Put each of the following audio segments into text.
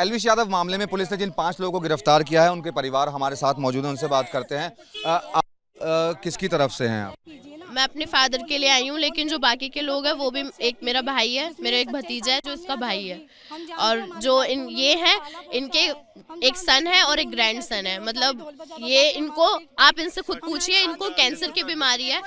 एलविश यादव मामले में पुलिस ने जिन पांच लोगों को गिरफ्तार किया है उनके परिवार हमारे साथ मौजूद हैं उनसे बात करते हैं आप किसकी तरफ से हैं मैं अपने फादर के लिए आई हूँ लेकिन जो बाकी के लोग हैं वो भी एक मेरा भाई है मेरा एक भतीजा है जो इसका भाई है और जो इन ये है इनके एक सन है और एक ग्रैंड सन है मतलब ये इनको आप इनसे खुद पूछिए इनको कैंसर की बीमारी है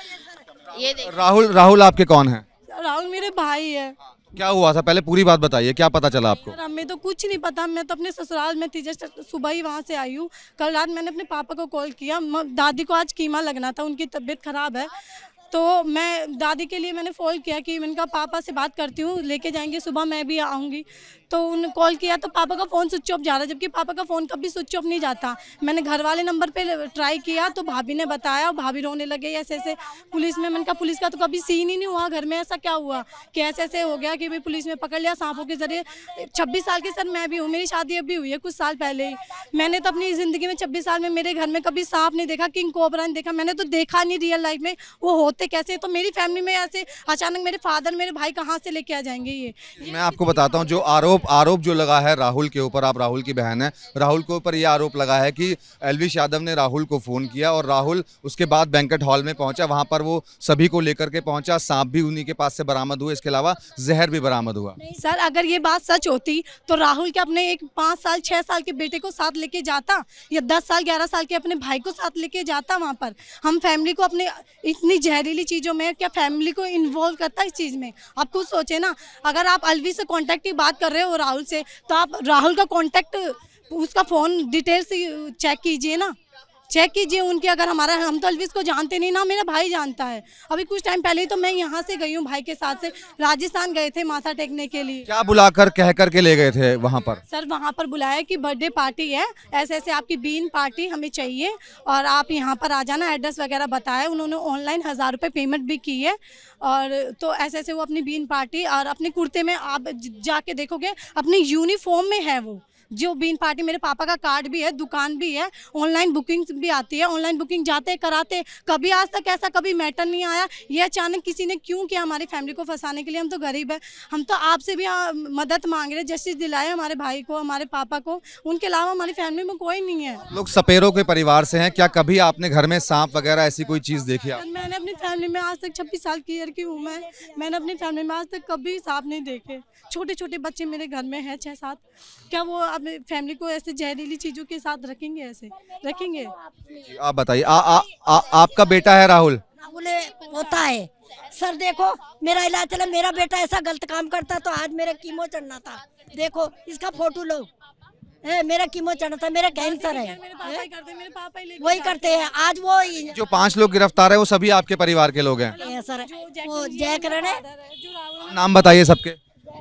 ये राहुल राहुल आपके कौन है राहुल मेरे भाई है क्या हुआ था पहले पूरी बात बताइए क्या पता चला आपको हमें तो कुछ नहीं पता मैं तो अपने ससुराल में थी जस्ट सुबह ही वहाँ से आई हूँ कल रात मैंने अपने पापा को कॉल किया दादी को आज कीमा लगना था उनकी तबीयत खराब है तो मैं दादी के लिए मैंने फ़ोन किया कि मैंने कहा पापा से बात करती हूँ लेके जाएंगे सुबह मैं भी आऊँगी तो उन कॉल किया तो पापा का फ़ोन स्विच ऑफ जा रहा जबकि पापा का फ़ोन कभी स्विच ऑफ नहीं जाता मैंने घर वाले नंबर पर ट्राई किया तो भाभी ने बताया और भाभी रोने लगे ऐसे ऐसे पुलिस में मैंने कहा पुलिस का तो कभी सीन ही नहीं हुआ घर में ऐसा क्या हुआ कि ऐसे ऐसे हो गया कि भाई पुलिस में पकड़ लिया सांपों के जरिए छब्बीस साल की सर मैं भी हूँ मेरी शादी अभी हुई है कुछ साल पहले ही मैंने तो अपनी ज़िंदगी में छब्बीस साल में मेरे घर में कभी सांप नहीं देखा किंग कोबरा नहीं देखा मैंने तो देखा नहीं रियल लाइफ में वो होते रास्ते कैसे तो मेरी फैमिली में ऐसे अचानक मेरे फादर मेरे भाई कहाँ से लेके आ जाएंगे ये मैं आपको बताता हूँ जो आरोप आरोप जो लगा है राहुल के ऊपर आप राहुल की बहन है राहुल के ऊपर ये आरोप लगा है कि एलविश यादव ने राहुल को फ़ोन किया और राहुल उसके बाद बैंकट हॉल में पहुंचा वहां पर वो सभी को लेकर के पहुंचा सांप भी उन्हीं के पास से बरामद हुए इसके अलावा जहर भी बरामद हुआ सर अगर ये बात सच होती तो राहुल के अपने एक पाँच साल छह साल के बेटे को साथ लेके जाता या दस साल ग्यारह साल के अपने भाई को साथ लेके जाता वहाँ पर हम फैमिली को अपने इतनी जहरी जहरीली चीज़ों में क्या फैमिली को इन्वॉल्व करता है इस चीज़ में आप खुद सोचें ना अगर आप अलवी से कॉन्टैक्ट की बात कर रहे हो राहुल से तो आप राहुल का कॉन्टैक्ट उसका फ़ोन डिटेल्स चेक कीजिए ना चेक कीजिए उनके अगर हमारा हम तो अलविस को जानते नहीं ना मेरा भाई जानता है अभी कुछ टाइम पहले ही तो मैं यहाँ से गई हूँ भाई के साथ से राजस्थान गए थे माथा टेकने के लिए क्या बुलाकर कह करके ले गए थे वहाँ पर सर वहाँ पर बुलाया कि बर्थडे पार्टी है ऐसे ऐसे आपकी बीन पार्टी हमें चाहिए और आप यहाँ पर आ जाना एड्रेस वगैरह बताया उन्होंने ऑनलाइन हज़ार रुपये पेमेंट भी की है और तो ऐसे ऐसे वो अपनी बीन पार्टी और अपने कुर्ते में आप जाके देखोगे अपने यूनिफॉर्म में है वो जो बीन पार्टी मेरे पापा का कार्ड भी है दुकान भी है ऑनलाइन बुकिंग भी आती है ऑनलाइन बुकिंग जाते कराते कभी आज तक ऐसा कभी मैटर नहीं आया ये अचानक किसी ने क्यों किया हमारी फैमिली को फंसाने के लिए हम तो गरीब है हम तो आपसे भी हाँ, मदद मांग रहे जस्टिस दिलाए हमारे भाई को हमारे पापा को उनके अलावा हमारी फैमिली में कोई नहीं है लोग सपेरों के परिवार से हैं क्या कभी आपने घर में सांप वगैरह ऐसी कोई चीज़ देखी मैंने अपनी फैमिली में आज तक छब्बीस साल की की हूँ मैं मैंने अपनी फैमिली में आज तक कभी सांप नहीं देखे छोटे छोटे बच्चे मेरे घर में है छह सात क्या वो अब अपने फैमिली को ऐसे जहरीली चीज़ों के साथ रखेंगे ऐसे रखेंगे आप बताइए आपका बेटा है राहुल राहुल होता है सर देखो मेरा इलाज चला मेरा बेटा ऐसा गलत काम करता तो आज मेरा कीमो चढ़ना था देखो इसका फोटो लो ए, मेरा कीमो चढ़ा था मेरा कैंसर है वही करते हैं आज वो जो पांच लोग गिरफ्तार है वो सभी आपके परिवार के लोग हैं सर वो जयकरण है नाम बताइए सबके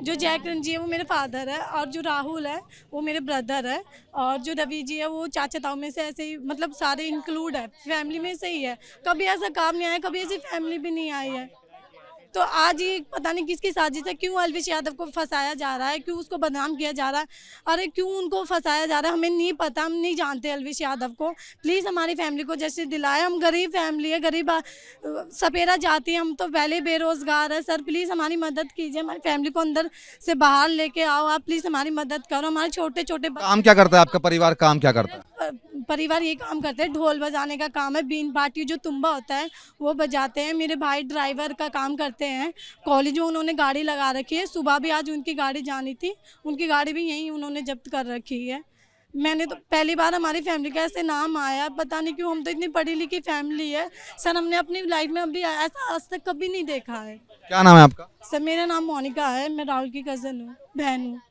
जो जयकरण जी है वो मेरे फादर है और जो राहुल है वो मेरे ब्रदर है और जो रवि जी है वो चाचा ताऊ में से ऐसे ही मतलब सारे इंक्लूड है फैमिली में से ही है कभी ऐसा काम नहीं आया कभी ऐसी फैमिली भी नहीं आई है तो आज ये पता नहीं किसकी साजिश है क्यों अलविश यादव को फंसाया जा रहा है क्यों उसको बदनाम किया जा रहा है अरे क्यों उनको फंसाया जा रहा है हमें नहीं पता हम नहीं जानते अल्वेश यादव को प्लीज़ हमारी फैमिली को जैसे दिलाए हम गरीब फैमिली है गरीब सपेरा जाती है हम तो पहले बेरोज़गार है सर प्लीज़ हमारी मदद कीजिए हमारी फैमिली को अंदर से बाहर लेके आओ आप प्लीज़ हमारी मदद करो हमारे छोटे छोटे काम क्या करता है आपका परिवार काम क्या करता है परिवार ये काम करते हैं ढोल बजाने का काम है बीन पार्टी जो तुम्बा होता है वो बजाते हैं मेरे भाई ड्राइवर का काम करते हैं कॉलेज में उन्होंने गाड़ी लगा रखी है सुबह भी आज उनकी गाड़ी जानी थी उनकी गाड़ी भी यहीं उन्होंने जब्त कर रखी है मैंने तो पहली बार हमारी फैमिली का ऐसे नाम आया पता नहीं क्यों हम तो इतनी पढ़ी लिखी फैमिली है सर हमने अपनी लाइफ में अभी ऐसा आज तक कभी नहीं देखा है क्या नाम है आपका सर मेरा नाम मोनिका है मैं राहुल की कज़न हूँ बहन हूँ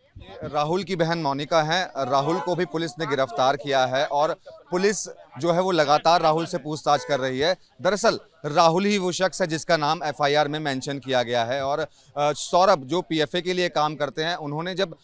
राहुल की बहन मोनिका हैं राहुल को भी पुलिस ने गिरफ्तार किया है और पुलिस जो है वो लगातार राहुल से पूछताछ कर रही है दरअसल राहुल ही वो शख्स है जिसका नाम एफआईआर में मेंशन किया गया है और सौरभ जो पीएफए के लिए काम करते हैं उन्होंने जब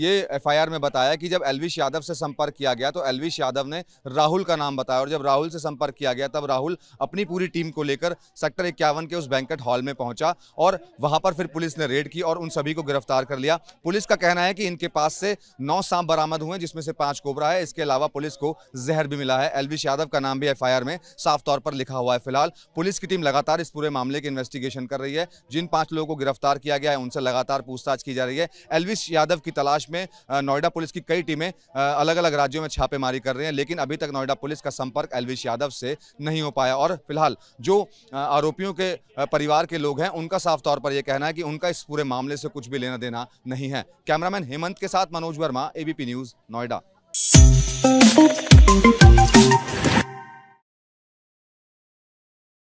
ये एफआईआर में बताया कि जब एलविश यादव से संपर्क किया गया तो एलविश यादव ने राहुल का नाम बताया और जब राहुल से संपर्क किया गया तब राहुल अपनी पूरी टीम को लेकर सेक्टर इक्यावन के उस बैंकट हॉल में पहुंचा और वहां पर फिर पुलिस ने रेड की और उन सभी को गिरफ्तार कर लिया पुलिस का कहना है कि इनके पास से नौ सांप बरामद हुए जिसमें से पाँच कोबरा है इसके अलावा पुलिस को जहर भी मिला है एलविश यादव का नाम भी एफआईआर में साफ तौर पर लिखा हुआ है फिलहाल पुलिस की टीम लगातार इस पूरे मामले की इन्वेस्टिगेशन कर रही है जिन पांच लोगों को गिरफ्तार किया गया है उनसे लगातार पूछताछ की जा रही है एलविश यादव की तलाश में नोएडा पुलिस की कई टीमें अलग अलग राज्यों में छापेमारी कर रही हैं लेकिन अभी तक नोएडा पुलिस का संपर्क एलविश यादव से नहीं हो पाया और फिलहाल जो आरोपियों के परिवार के लोग हैं उनका साफ तौर पर यह कहना है कि उनका इस पूरे मामले से कुछ भी लेना देना नहीं है कैमरामैन हेमंत के साथ Manoj Verma ABP news Noida Thank you.